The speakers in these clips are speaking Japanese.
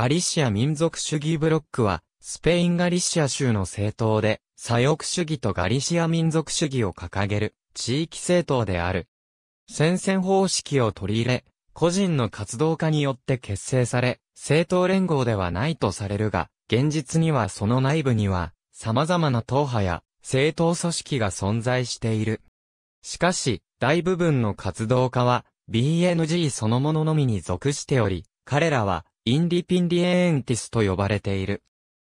ガリシア民族主義ブロックは、スペインガリシア州の政党で、左翼主義とガリシア民族主義を掲げる、地域政党である。戦線方式を取り入れ、個人の活動家によって結成され、政党連合ではないとされるが、現実にはその内部には、様々な党派や政党組織が存在している。しかし、大部分の活動家は、BNG そのもののみに属しており、彼らは、インディピンディエンティスと呼ばれている。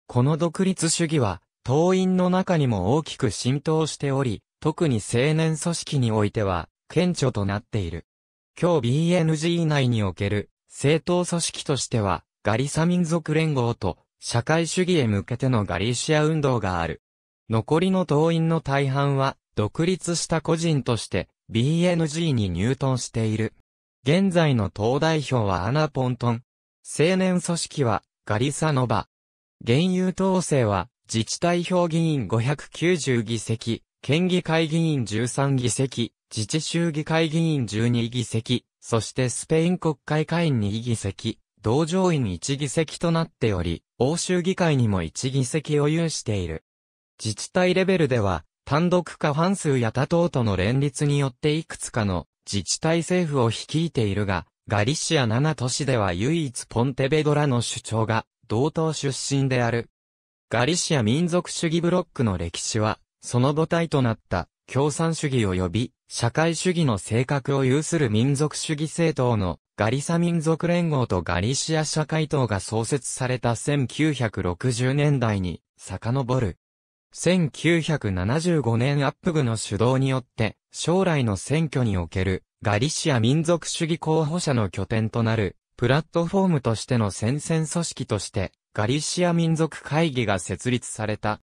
この独立主義は、党員の中にも大きく浸透しており、特に青年組織においては、顕著となっている。今日 BNG 内における、政党組織としては、ガリサ民族連合と、社会主義へ向けてのガリシア運動がある。残りの党員の大半は、独立した個人として BNG に入党している。現在の党代表はアナ・ポントン、青年組織は、ガリサノバ。現有党勢は、自治体評議員590議席、県議会議員13議席、自治州議会議員12議席、そしてスペイン国会会員2議席、同上院1議席となっており、欧州議会にも1議席を有している。自治体レベルでは、単独過半数や他党との連立によっていくつかの自治体政府を率いているが、ガリシア7都市では唯一ポンテベドラの首長が、同等出身である。ガリシア民族主義ブロックの歴史は、その母体となった共産主義及び社会主義の性格を有する民族主義政党のガリサ民族連合とガリシア社会党が創設された1960年代に遡る。1975年アップグの主導によって将来の選挙におけるガリシア民族主義候補者の拠点となる、プラットフォームとしての戦線組織として、ガリシア民族会議が設立された。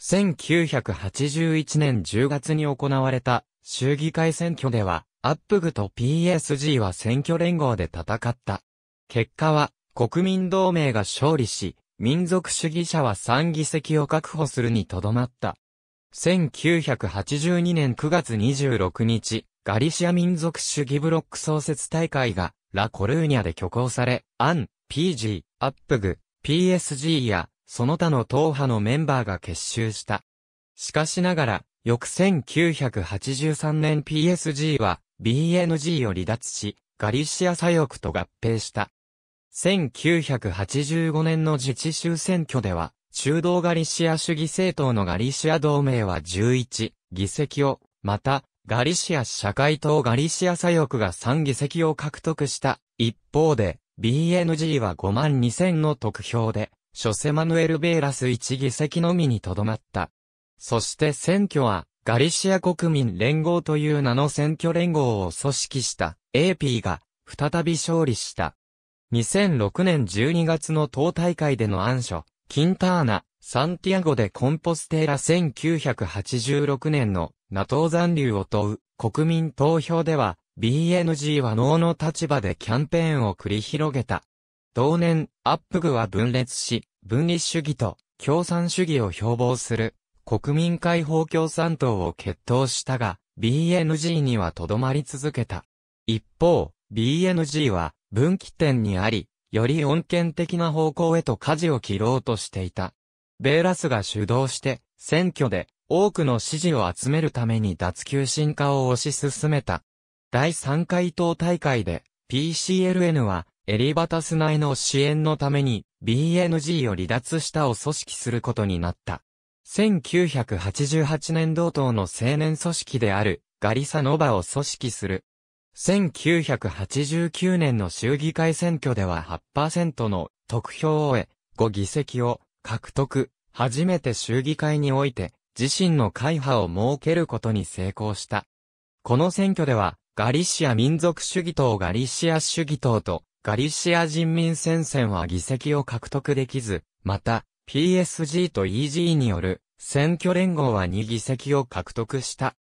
1981年10月に行われた衆議会選挙では、アップグと PSG は選挙連合で戦った。結果は、国民同盟が勝利し、民族主義者は3議席を確保するにとどまった。1982年9月26日、ガリシア民族主義ブロック創設大会が、ラ・コルーニャで挙行され、アン、PG、アップグ、PSG や、その他の党派のメンバーが結集した。しかしながら、翌1983年 PSG は BNG を離脱し、ガリシア左翼と合併した。1985年の自治州選挙では、中道ガリシア主義政党のガリシア同盟は11議席を、また、ガリシア社会党ガリシア左翼が3議席を獲得した。一方で、BNG は5万2000の得票で、ショセマヌエル・ベーラス1議席のみにとどまった。そして選挙は、ガリシア国民連合という名の選挙連合を組織した、AP が、再び勝利した。2006年12月の党大会での暗書、キンターナ、サンティアゴでコンポステーラ1986年の NATO 残留を問う国民投票では BNG は脳の立場でキャンペーンを繰り広げた。同年、アップグは分裂し、分離主義と共産主義を標榜する国民解放共産党を決闘したが、BNG にはとどまり続けた。一方、BNG は分岐点にあり、より穏健的な方向へと舵を切ろうとしていた。ベーラスが主導して、選挙で多くの支持を集めるために脱球進化を推し進めた。第3回党大会で PCLN はエリバタス内の支援のために BNG を離脱したを組織することになった。1988年同党の青年組織であるガリサノバを組織する。1989年の衆議会選挙では8%の得票を得、5議席を獲得、初めて衆議会において、自身の会派を設けることに成功した。この選挙では、ガリシア民族主義党ガリシア主義党と、ガリシア人民戦線は議席を獲得できず、また、PSG と EG による選挙連合は2議席を獲得した。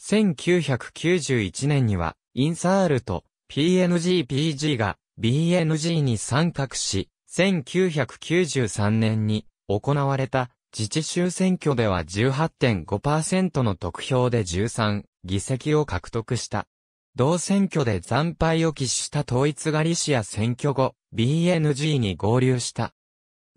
1991年には、インサールと PNG-PG が BNG に参画し、1993年に行われた自治州選挙では18.5%の得票で13議席を獲得した。同選挙で惨敗を喫した統一ガリシア選挙後、BNG に合流した。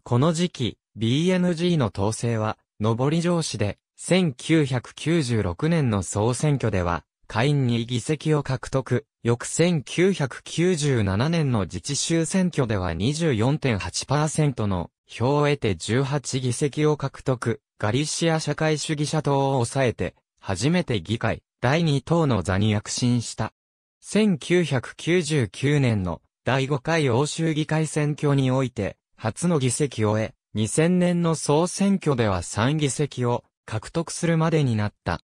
この時期、BNG の統制は、上り上司で、1996年の総選挙では、下院に議席を獲得。翌1997年の自治州選挙では24.8%の票を得て18議席を獲得。ガリシア社会主義者党を抑えて、初めて議会、第2党の座に躍進した。1999年の第5回欧州議会選挙において、初の議席を得、2000年の総選挙では3議席を獲得するまでになった。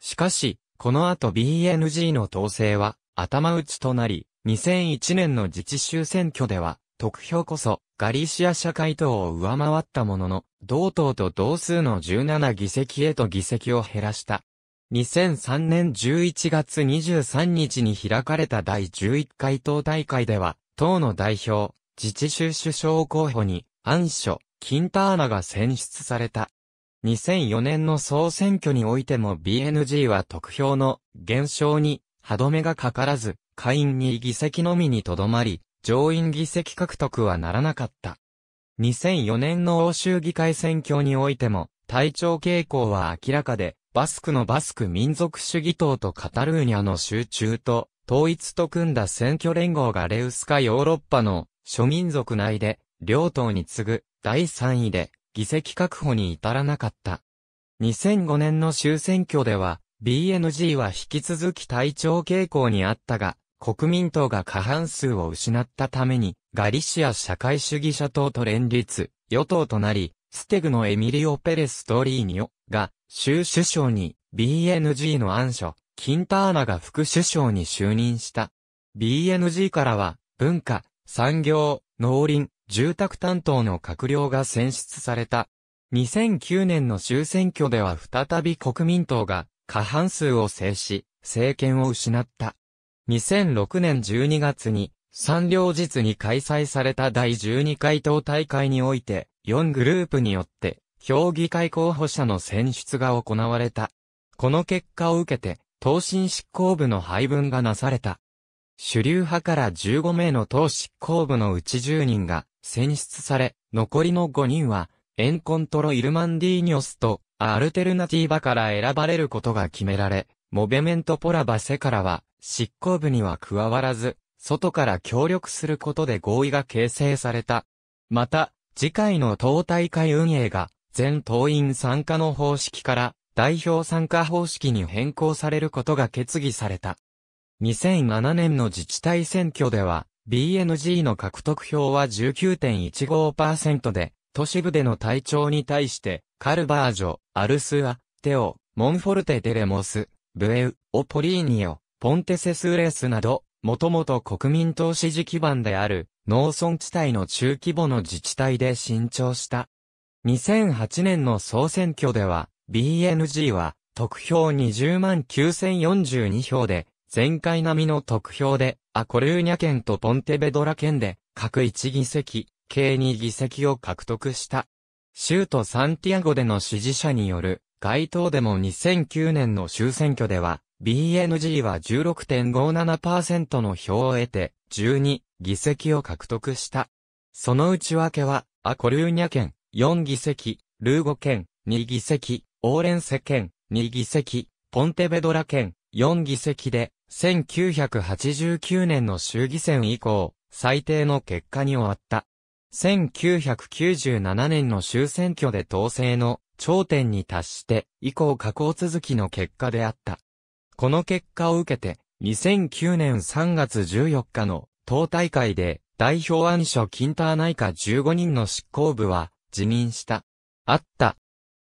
しかし、この後 BNG の統制は頭打ちとなり、2001年の自治州選挙では、得票こそガリシア社会党を上回ったものの、同党と同数の17議席へと議席を減らした。2003年11月23日に開かれた第11回党大会では、党の代表、自治州首相候補に、安所、キンターナが選出された。2004年の総選挙においても BNG は得票の減少に歯止めがかからず、下院に議席のみにとどまり、上院議席獲得はならなかった。2004年の欧州議会選挙においても、体調傾向は明らかで、バスクのバスク民族主義党とカタルーニャの集中と、統一と組んだ選挙連合がレウスカヨーロッパの諸民族内で、両党に次ぐ第3位で、議席確保に至らなかった。2005年の州選挙では、BNG は引き続き体調傾向にあったが、国民党が過半数を失ったために、ガリシア社会主義者党と連立、与党となり、ステグのエミリオ・ペレス・トリーニョが、州首相に、BNG の暗所、キンターナが副首相に就任した。BNG からは、文化、産業、農林、住宅担当の閣僚が選出された。2009年の州選挙では再び国民党が過半数を制し、政権を失った。2006年12月に、三両日に開催された第12回党大会において、4グループによって、評議会候補者の選出が行われた。この結果を受けて、党新執行部の配分がなされた。主流派から15名の党執行部のうち10人が、選出され、残りの5人は、エンコントロ・イルマンディーニョスと、アルテルナティーバから選ばれることが決められ、モベメント・ポラバセからは、執行部には加わらず、外から協力することで合意が形成された。また、次回の党大会運営が、全党員参加の方式から、代表参加方式に変更されることが決議された。2007年の自治体選挙では、BNG の獲得票は19.15%で、都市部での体調に対して、カルバージョ、アルスア、テオ、モンフォルテ・デレモス、ブエウ、オポリーニオ、ポンテセスレスなど、もともと国民党支持基盤である農村地帯の中規模の自治体で伸長した。2008年の総選挙では、BNG は得票20万9042票で前回並みの得票で、アコルーニャ県とポンテベドラ県で、各1議席、計2議席を獲得した。州都サンティアゴでの支持者による、街頭でも2009年の州選挙では、BNG は16.57%の票を得て、12議席を獲得した。その内訳は、アコルーニャ県、4議席、ルーゴ県、2議席、オーレンセ県、2議席、ポンテベドラ県、4議席で、1989年の衆議選以降、最低の結果に終わった。1997年の衆選挙で当選の頂点に達して以降下降続きの結果であった。この結果を受けて2009年3月14日の党大会で代表案所金太ター内科15人の執行部は辞任した。あった。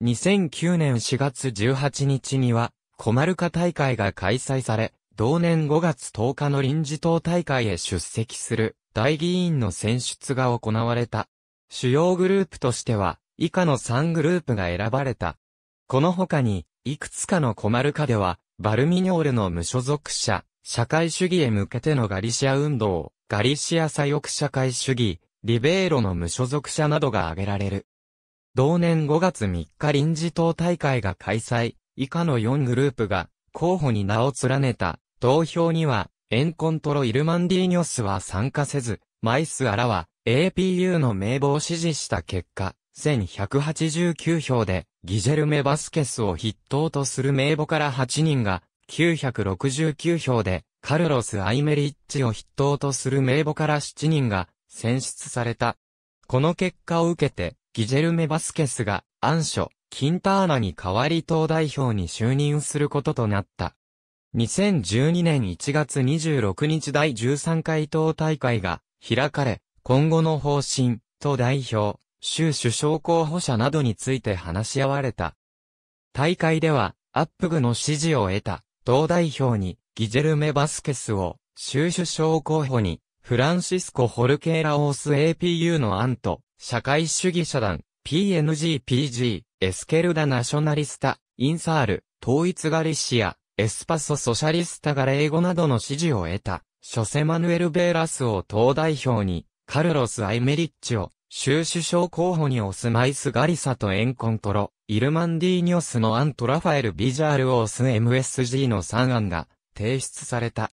2009年4月18日には、コマルカ大会が開催され、同年5月10日の臨時党大会へ出席する大議員の選出が行われた。主要グループとしては、以下の3グループが選ばれた。この他に、いくつかのコマルカでは、バルミニョールの無所属者、社会主義へ向けてのガリシア運動、ガリシア左翼社会主義、リベーロの無所属者などが挙げられる。同年5月3日臨時党大会が開催、以下の4グループが候補に名を連ねた。投票には、エンコントロ・イルマンディーニョスは参加せず、マイス・アラは APU の名簿を支持した結果、1189票で、ギジェルメ・バスケスを筆頭とする名簿から8人が、969票で、カルロス・アイメリッチを筆頭とする名簿から7人が、選出された。この結果を受けて、ギジェルメ・バスケスが、暗所、キンターナに代わり党代表に就任することとなった。2012年1月26日第13回党大会が開かれ、今後の方針、と代表、州首相候補者などについて話し合われた。大会では、アップグの支持を得た、党代表に、ギジェルメ・バスケスを、州首相候補に、フランシスコ・ホルケーラ・オース APU の案と、社会主義社団、PNGPG、エスケルダ・ナショナリスタ、インサール、統一ガリシア、エスパソ・ソシャリスタが英語などの支持を得た、ショセ・マヌエル・ベーラスを党代表に、カルロス・アイメリッチを、州首相候補にオスマイス・ガリサとエンコントロ、イルマンディーニョスのアント・ラファエル・ビジャール・オス MSG の3案が提出された。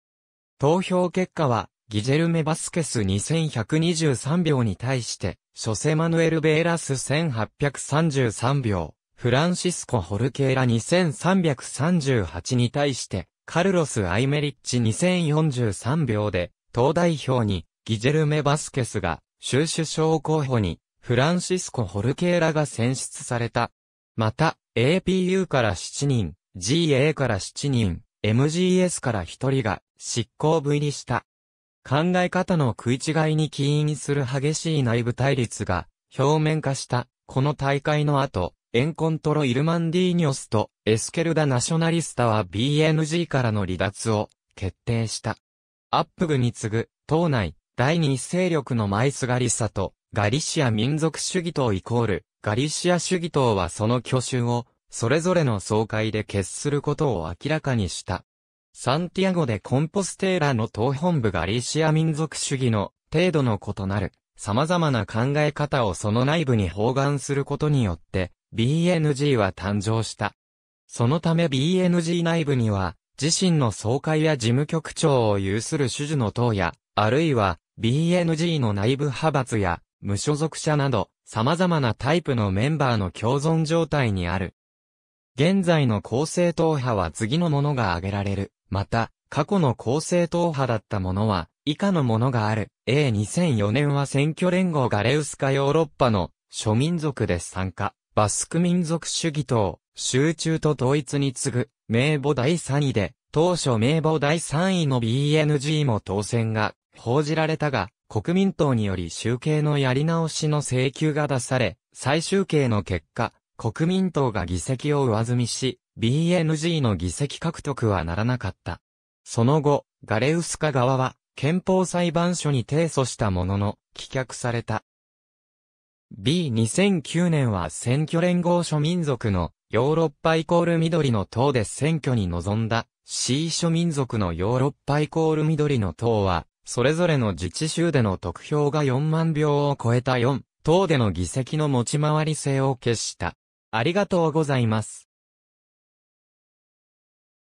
投票結果は、ギジェルメ・バスケス2123票に対して、ショセ・マヌエル・ベーラス1833票。フランシスコ・ホルケーラ2338に対して、カルロス・アイメリッチ2043秒で、党代表に、ギジェルメ・バスケスが、州首相候補に、フランシスコ・ホルケーラが選出された。また、APU から7人、GA から7人、MGS から1人が、執行部入りした。考え方の食い違いに起因する激しい内部対立が、表面化した、この大会の後、エンコントロ・イルマンディーニョスとエスケルダ・ナショナリスタは BNG からの離脱を決定した。アップグに次ぐ党内第二勢力のマイス・ガリサとガリシア民族主義党イコールガリシア主義党はその挙手をそれぞれの総会で決することを明らかにした。サンティアゴでコンポステーラの党本部ガリシア民族主義の程度の異なる様々な考え方をその内部に包含することによって BNG は誕生した。そのため BNG 内部には、自身の総会や事務局長を有する主事の党や、あるいは BNG の内部派閥や、無所属者など、様々なタイプのメンバーの共存状態にある。現在の公正党派は次のものが挙げられる。また、過去の公正党派だったものは、以下のものがある。A2004 年は選挙連合ガレウスカヨーロッパの諸民族で参加。バスク民族主義党、集中と統一に次ぐ、名簿第3位で、当初名簿第3位の BNG も当選が報じられたが、国民党により集計のやり直しの請求が出され、最終計の結果、国民党が議席を上積みし、BNG の議席獲得はならなかった。その後、ガレウスカ側は、憲法裁判所に提訴したものの、棄却された。B2009 年は選挙連合諸民族のヨーロッパイコール緑の党で選挙に臨んだ C 諸民族のヨーロッパイコール緑の党は、それぞれの自治州での得票が4万票を超えた4党での議席の持ち回り性を決した。ありがとうございます。